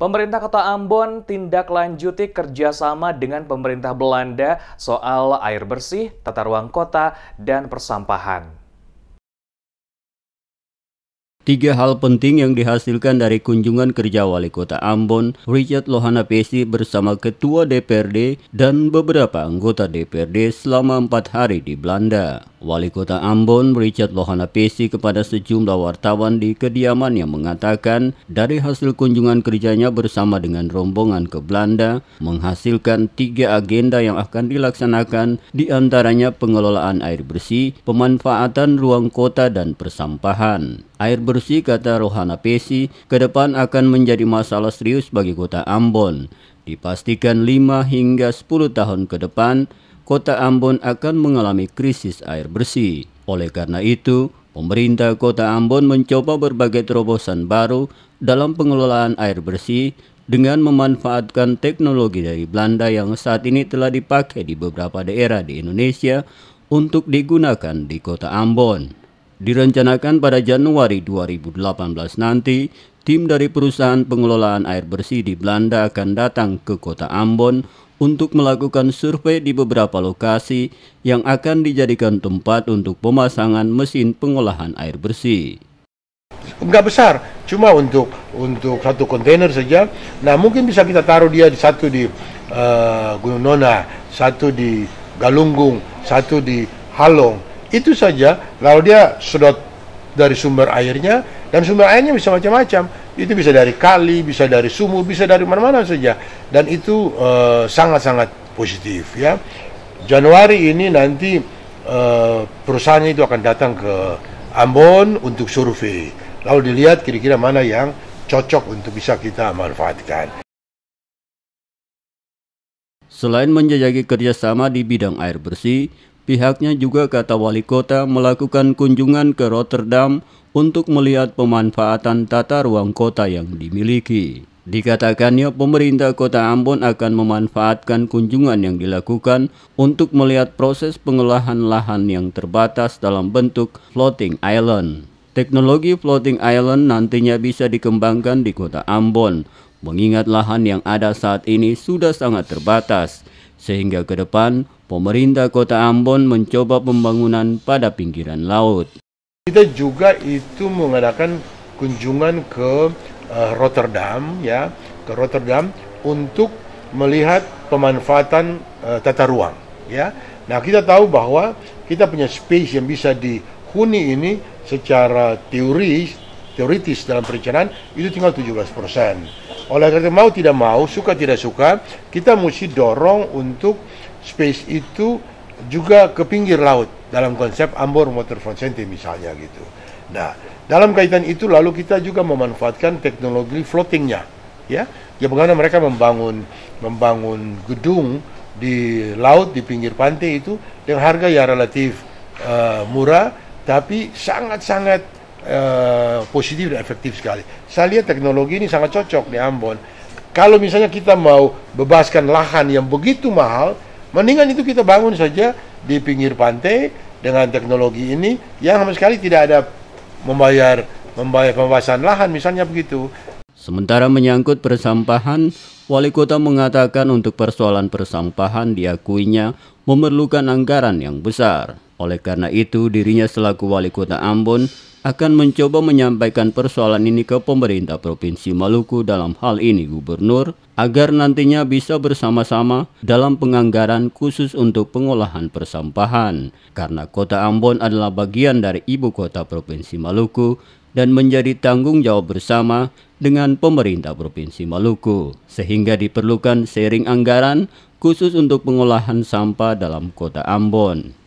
Pemerintah Kota Ambon tindak lanjuti kerjasama dengan pemerintah Belanda soal air bersih, tata ruang kota, dan persampahan. Tiga hal penting yang dihasilkan dari kunjungan kerja Wali Kota Ambon, Richard Lohana Pesi bersama Ketua DPRD dan beberapa anggota DPRD selama empat hari di Belanda. Wali Kota Ambon, Richard Lohana Pesi kepada sejumlah wartawan di kediamannya mengatakan dari hasil kunjungan kerjanya bersama dengan rombongan ke Belanda menghasilkan tiga agenda yang akan dilaksanakan di antaranya pengelolaan air bersih, pemanfaatan ruang kota dan persampahan. Air bersih kata Rohana Pesi ke depan akan menjadi masalah serius bagi kota Ambon. Dipastikan 5 hingga 10 tahun ke depan, kota Ambon akan mengalami krisis air bersih. Oleh karena itu, pemerintah kota Ambon mencoba berbagai terobosan baru dalam pengelolaan air bersih dengan memanfaatkan teknologi dari Belanda yang saat ini telah dipakai di beberapa daerah di Indonesia untuk digunakan di kota Ambon. Direncanakan pada Januari 2018 nanti, tim dari perusahaan pengelolaan air bersih di Belanda akan datang ke kota Ambon untuk melakukan survei di beberapa lokasi yang akan dijadikan tempat untuk pemasangan mesin pengolahan air bersih. Enggak besar, cuma untuk untuk satu kontainer saja. Nah, mungkin bisa kita taruh dia di satu di uh, Gunung Nona, satu di Galunggung, satu di Halong, itu saja lalu dia sedot dari sumber airnya dan sumber airnya bisa macam-macam itu bisa dari kali bisa dari sumur bisa dari mana-mana saja dan itu eh, sangat-sangat uh, positif ya Januari ini nanti uh, perusahaannya itu akan datang ke Ambon untuk survei lalu dilihat kira-kira mana yang cocok untuk bisa kita manfaatkan Selain menjajaki kerjasama di bidang air bersih, Pihaknya juga kata wali kota melakukan kunjungan ke Rotterdam untuk melihat pemanfaatan tata ruang kota yang dimiliki. Dikatakannya pemerintah kota Ambon akan memanfaatkan kunjungan yang dilakukan untuk melihat proses pengolahan lahan yang terbatas dalam bentuk floating island. Teknologi floating island nantinya bisa dikembangkan di kota Ambon mengingat lahan yang ada saat ini sudah sangat terbatas sehingga ke depan pemerintah kota Ambon mencoba pembangunan pada pinggiran laut. Kita juga itu mengadakan kunjungan ke uh, Rotterdam ya, ke Rotterdam untuk melihat pemanfaatan uh, tata ruang ya. Nah, kita tahu bahwa kita punya space yang bisa dihuni ini secara teori teoritis dalam perencanaan itu tinggal 17 persen oleh karena mau tidak mau, suka tidak suka, kita mesti dorong untuk space itu juga ke pinggir laut dalam konsep Ambor Waterfront Center misalnya gitu. Nah, dalam kaitan itu lalu kita juga memanfaatkan teknologi floatingnya, ya. Ya bagaimana mereka membangun membangun gedung di laut di pinggir pantai itu dengan harga yang relatif uh, murah tapi sangat-sangat uh, positif dan efektif sekali. Saya lihat teknologi ini sangat cocok di Ambon. Kalau misalnya kita mau bebaskan lahan yang begitu mahal, mendingan itu kita bangun saja di pinggir pantai dengan teknologi ini yang sama sekali tidak ada membayar membayar pembebasan lahan misalnya begitu. Sementara menyangkut persampahan, Wali Kota mengatakan untuk persoalan persampahan diakuinya memerlukan anggaran yang besar. Oleh karena itu, dirinya selaku Wali Kota Ambon akan mencoba menyampaikan persoalan ini ke pemerintah Provinsi Maluku dalam hal ini gubernur agar nantinya bisa bersama-sama dalam penganggaran khusus untuk pengolahan persampahan karena kota Ambon adalah bagian dari ibu kota Provinsi Maluku dan menjadi tanggung jawab bersama dengan pemerintah Provinsi Maluku sehingga diperlukan sharing anggaran khusus untuk pengolahan sampah dalam kota Ambon.